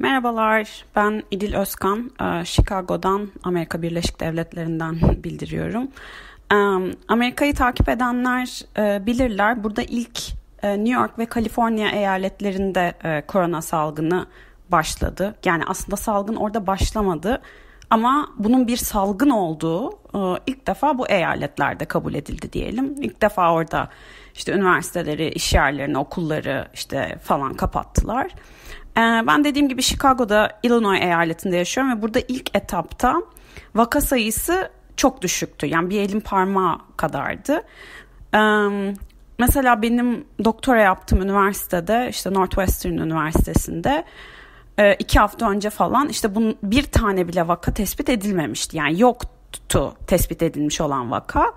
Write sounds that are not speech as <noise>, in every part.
Merhabalar, ben İdil Özkan, ee, Chicago'dan, Amerika Birleşik Devletleri'nden <laughs> bildiriyorum. Ee, Amerika'yı takip edenler e, bilirler, burada ilk e, New York ve Kaliforniya eyaletlerinde e, korona salgını başladı. Yani aslında salgın orada başlamadı ama bunun bir salgın olduğu ilk defa bu eyaletlerde kabul edildi diyelim. İlk defa orada işte üniversiteleri, iş yerlerini, okulları işte falan kapattılar. Ee, ben dediğim gibi Chicago'da Illinois eyaletinde yaşıyorum ve burada ilk etapta vaka sayısı çok düşüktü. Yani bir elin parmağı kadardı. Ee, mesela benim doktora yaptığım üniversitede işte Northwestern Üniversitesi'nde e, iki hafta önce falan işte bunun bir tane bile vaka tespit edilmemişti. Yani yoktu tu tespit edilmiş olan vaka.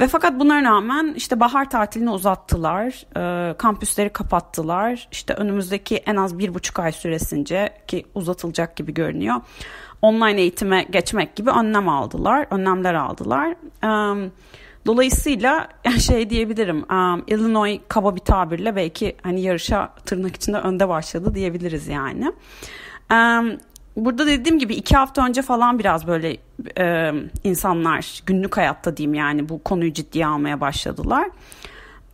Ve fakat buna rağmen işte bahar tatilini uzattılar, e, kampüsleri kapattılar. İşte önümüzdeki en az bir buçuk ay süresince ki uzatılacak gibi görünüyor. Online eğitime geçmek gibi önlem aldılar, önlemler aldılar. Evet. Dolayısıyla <laughs> şey diyebilirim um, Illinois kaba bir tabirle belki hani yarışa tırnak içinde önde başladı diyebiliriz yani. Um, burada dediğim gibi iki hafta önce falan biraz böyle e, insanlar günlük hayatta diyeyim yani bu konuyu ciddiye almaya başladılar.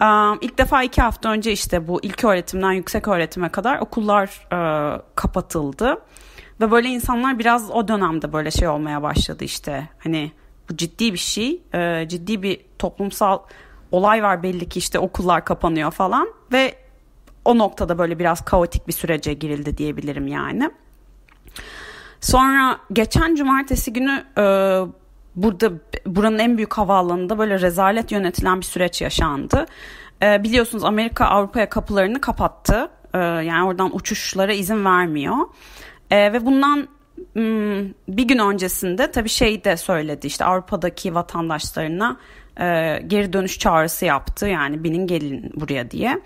E, ilk defa iki hafta önce işte bu ilk öğretimden yüksek öğretime kadar okullar e, kapatıldı. Ve böyle insanlar biraz o dönemde böyle şey olmaya başladı işte. Hani bu ciddi bir şey, e, ciddi bir toplumsal olay var belli ki işte okullar kapanıyor falan. Ve o noktada böyle biraz kaotik bir sürece girildi diyebilirim yani. Sonra geçen cumartesi günü e, burada buranın en büyük havaalanında böyle rezalet yönetilen bir süreç yaşandı. E, biliyorsunuz Amerika Avrupa'ya kapılarını kapattı. E, yani oradan uçuşlara izin vermiyor. E, ve bundan hmm, bir gün öncesinde tabii şey de söyledi işte Avrupa'daki vatandaşlarına e, geri dönüş çağrısı yaptı. Yani binin gelin buraya diye.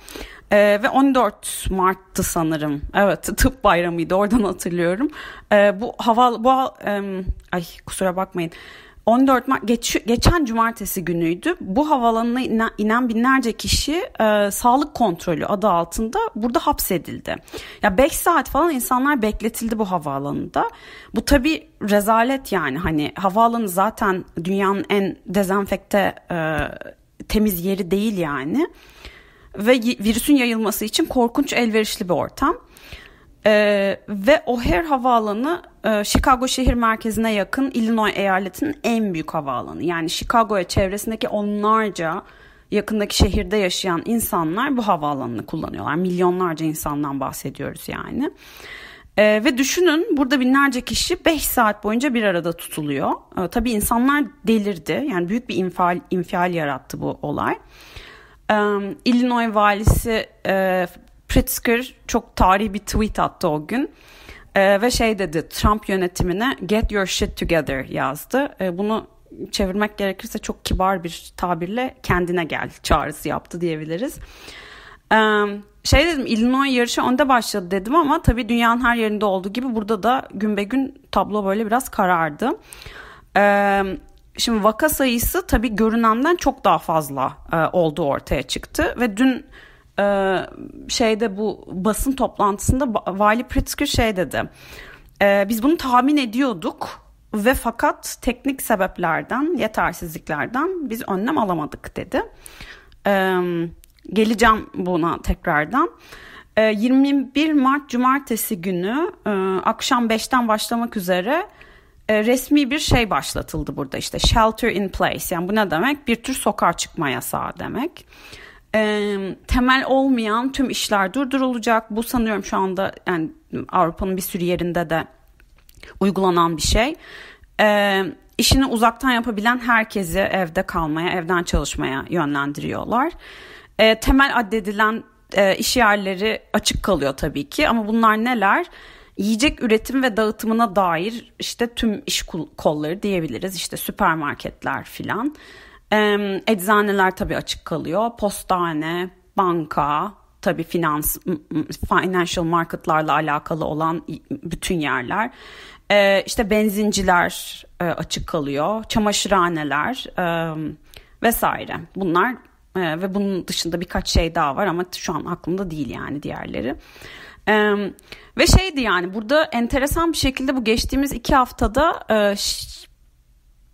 E, ve 14 Mart'tı sanırım. Evet <laughs> tıp bayramıydı oradan hatırlıyorum. E, bu hava bu e, ay kusura bakmayın. 14 Mart geç, geçen cumartesi günüydü. Bu havalanına inen, inen binlerce kişi e, sağlık kontrolü adı altında burada hapsedildi. Ya 5 saat falan insanlar bekletildi bu havaalanında. Bu tabi rezalet yani hani havaalanı zaten dünyanın en dezenfekte e, temiz yeri değil yani. Ve virüsün yayılması için korkunç elverişli bir ortam. Ee, ve O'Hare havaalanı ee, Chicago şehir merkezine yakın Illinois eyaletinin en büyük havaalanı. Yani Chicago'ya çevresindeki onlarca yakındaki şehirde yaşayan insanlar bu havaalanını kullanıyorlar. Milyonlarca insandan bahsediyoruz yani. E, ve düşünün burada binlerce kişi 5 saat boyunca bir arada tutuluyor. E, tabii insanlar delirdi. Yani büyük bir infial, infial yarattı bu olay. E, Illinois valisi e, Pritzker çok tarihi bir tweet attı o gün. E, ve şey dedi Trump yönetimine get your shit together yazdı. E, bunu çevirmek gerekirse çok kibar bir tabirle kendine gel çağrısı yaptı diyebiliriz. Ee, şey dedim Illinois yarışı önde başladı dedim ama tabii dünyanın her yerinde olduğu gibi burada da gün be gün tablo böyle biraz karardı. Ee, şimdi vaka sayısı tabii görünenden çok daha fazla e, olduğu ortaya çıktı ve dün ee, şeyde bu basın toplantısında Vali Pritzker şey dedi. Ee, biz bunu tahmin ediyorduk ve fakat teknik sebeplerden, yetersizliklerden biz önlem alamadık dedi. Ee, geleceğim buna tekrardan. 21 Mart Cumartesi günü e, akşam 5'ten başlamak üzere e, resmi bir şey başlatıldı burada işte shelter in place yani bu ne demek bir tür sokağa çıkma yasağı demek e, temel olmayan tüm işler durdurulacak. Bu sanıyorum şu anda yani Avrupa'nın bir sürü yerinde de uygulanan bir şey. E, işini uzaktan yapabilen herkesi evde kalmaya, evden çalışmaya yönlendiriyorlar. E, temel addedilen e, iş yerleri açık kalıyor tabii ki ama bunlar neler? Yiyecek üretim ve dağıtımına dair işte tüm iş kolları diyebiliriz İşte süpermarketler filan eczaneler tabii açık kalıyor. Postane, banka, tabii finans, financial marketlarla alakalı olan bütün yerler. Ee, işte benzinciler e, açık kalıyor, çamaşırhaneler e, vesaire. Bunlar e, ve bunun dışında birkaç şey daha var ama şu an aklımda değil yani diğerleri. Ee, ve şeydi yani burada enteresan bir şekilde bu geçtiğimiz iki haftada e,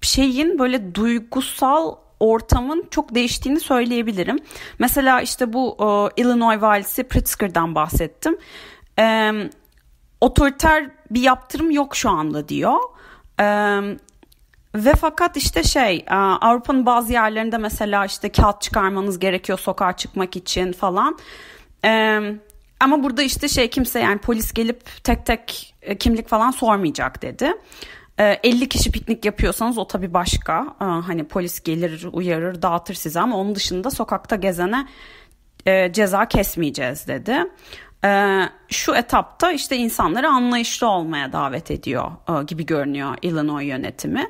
şeyin böyle duygusal ortamın çok değiştiğini söyleyebilirim. Mesela işte bu e, Illinois valisi Pritzker'dan bahsettim. E, otoriter bir yaptırım yok şu anda diyor. E, ve fakat işte şey e, Avrupa'nın bazı yerlerinde mesela işte kağıt çıkarmanız gerekiyor sokağa çıkmak için falan. E, ama burada işte şey kimse yani polis gelip tek tek e, kimlik falan sormayacak dedi. 50 ee, kişi piknik yapıyorsanız o tabii başka. Ee, hani polis gelir, uyarır, dağıtır sizi ama onun dışında sokakta gezene e, ceza kesmeyeceğiz dedi. Ee, şu etapta işte insanları anlayışlı olmaya davet ediyor e, gibi görünüyor Illinois yönetimi.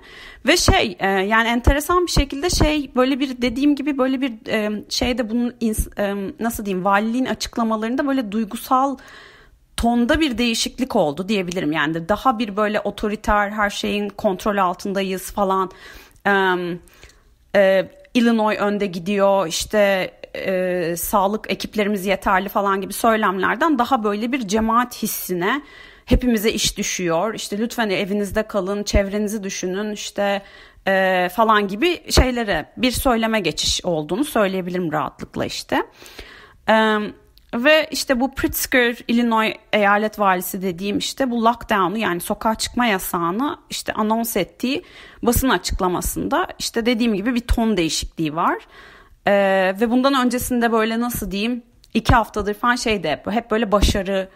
Ve şey e, yani enteresan bir şekilde şey böyle bir dediğim gibi böyle bir e, şeyde bunun nasıl diyeyim valiliğin açıklamalarında böyle duygusal tonda bir değişiklik oldu diyebilirim. Yani daha bir böyle otoriter her şeyin kontrol altındayız falan. Ee, e, Illinois önde gidiyor işte e, sağlık ekiplerimiz yeterli falan gibi söylemlerden daha böyle bir cemaat hissine hepimize iş düşüyor. İşte lütfen evinizde kalın, çevrenizi düşünün işte e, falan gibi şeylere bir söyleme geçiş olduğunu söyleyebilirim rahatlıkla işte. Evet ve işte bu Pritzker Illinois eyalet valisi dediğim işte bu lockdown'u yani sokağa çıkma yasağını işte anons ettiği basın açıklamasında işte dediğim gibi bir ton değişikliği var. Ee, ve bundan öncesinde böyle nasıl diyeyim iki haftadır falan şeyde hep, böyle başarı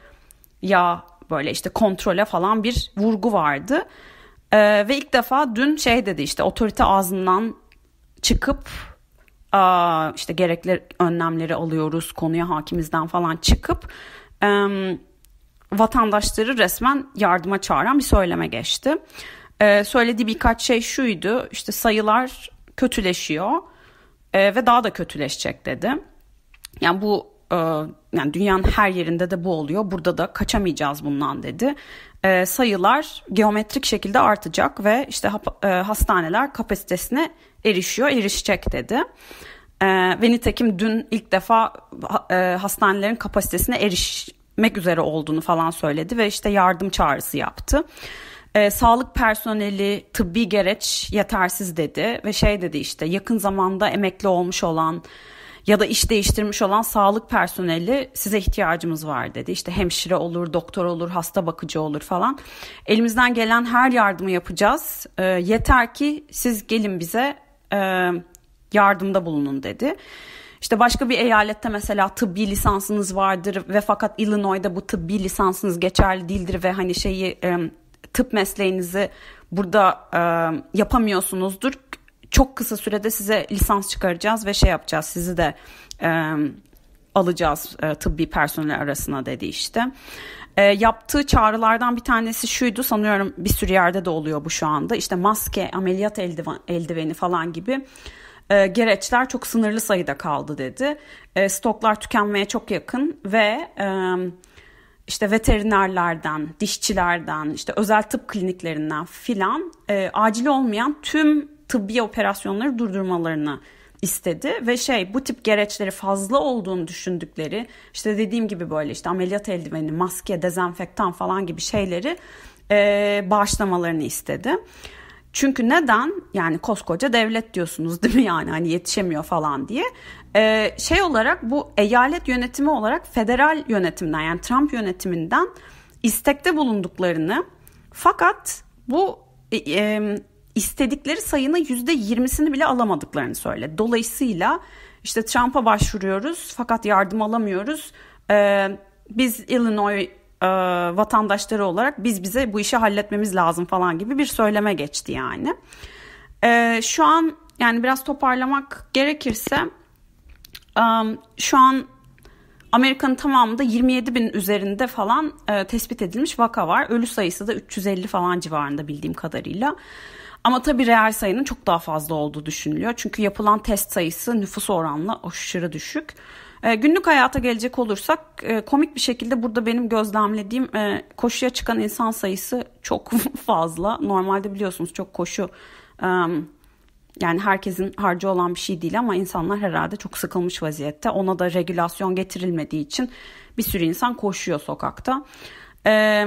ya böyle işte kontrole falan bir vurgu vardı. Ee, ve ilk defa dün şey dedi işte otorite ağzından çıkıp işte gerekli önlemleri alıyoruz konuya hakimizden falan çıkıp vatandaşları resmen yardıma çağıran bir söyleme geçti. E, söylediği birkaç şey şuydu işte sayılar kötüleşiyor e, ve daha da kötüleşecek dedi. Yani bu e, yani dünyanın her yerinde de bu oluyor. Burada da kaçamayacağız bundan dedi. E, sayılar geometrik şekilde artacak ve işte e, hastaneler kapasitesine erişiyor, erişecek dedi. E, ve nitekim dün ilk defa hastanelerin kapasitesine erişmek üzere olduğunu falan söyledi ve işte yardım çağrısı yaptı sağlık personeli tıbbi gereç yetersiz dedi ve şey dedi işte yakın zamanda emekli olmuş olan ya da iş değiştirmiş olan sağlık personeli size ihtiyacımız var dedi. İşte hemşire olur, doktor olur, hasta bakıcı olur falan. Elimizden gelen her yardımı yapacağız. E, yeter ki siz gelin bize e, yardımda bulunun dedi. İşte başka bir eyalette mesela tıbbi lisansınız vardır ve fakat Illinois'da bu tıbbi lisansınız geçerli değildir ve hani şeyi e, tıp mesleğinizi burada e, yapamıyorsunuzdur çok kısa sürede size lisans çıkaracağız ve şey yapacağız sizi de e, alacağız e, tıbbi personel arasına dedi işte. E, yaptığı çağrılardan bir tanesi şuydu sanıyorum bir sürü yerde de oluyor bu şu anda işte maske ameliyat eldiven, eldiveni falan gibi e, gereçler çok sınırlı sayıda kaldı dedi. E, stoklar tükenmeye çok yakın ve e, işte veterinerlerden, dişçilerden, işte özel tıp kliniklerinden filan e, acil olmayan tüm tıbbi operasyonları durdurmalarını istedi ve şey bu tip gereçleri fazla olduğunu düşündükleri işte dediğim gibi böyle işte ameliyat eldiveni, maske, dezenfektan falan gibi şeyleri e, bağışlamalarını istedi. Çünkü neden yani koskoca devlet diyorsunuz değil mi yani hani yetişemiyor falan diye. Ee, şey olarak bu eyalet yönetimi olarak federal yönetimden yani Trump yönetiminden istekte bulunduklarını fakat bu e, e istedikleri sayının yüzde yirmisini bile alamadıklarını söyle. Dolayısıyla işte Trump'a başvuruyoruz fakat yardım alamıyoruz. Ee, biz Illinois e, vatandaşları olarak biz bize bu işi halletmemiz lazım falan gibi bir söyleme geçti yani. Ee, şu an yani biraz toparlamak gerekirse um, şu an Amerika'nın tamamında 27 bin üzerinde falan e, tespit edilmiş vaka var. Ölü sayısı da 350 falan civarında bildiğim kadarıyla. Ama tabii reel sayının çok daha fazla olduğu düşünülüyor. Çünkü yapılan test sayısı nüfus oranla aşırı düşük. E, günlük hayata gelecek olursak e, komik bir şekilde burada benim gözlemlediğim e, koşuya çıkan insan sayısı çok <laughs> fazla. Normalde biliyorsunuz çok koşu um, yani herkesin harcı olan bir şey değil ama insanlar herhalde çok sıkılmış vaziyette. Ona da regülasyon getirilmediği için bir sürü insan koşuyor sokakta. Ee,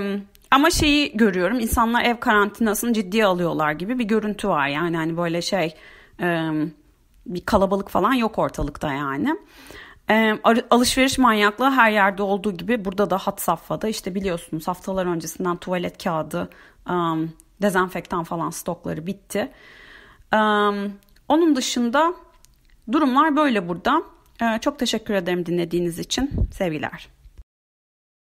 ama şeyi görüyorum insanlar ev karantinasını ciddiye alıyorlar gibi bir görüntü var. Yani hani böyle şey e, bir kalabalık falan yok ortalıkta yani. E, alışveriş manyaklığı her yerde olduğu gibi burada da hat safhada işte biliyorsunuz haftalar öncesinden tuvalet kağıdı, e, dezenfektan falan stokları bitti. Onun dışında durumlar böyle burada. Ee, çok teşekkür ederim dinlediğiniz için. Sevgiler.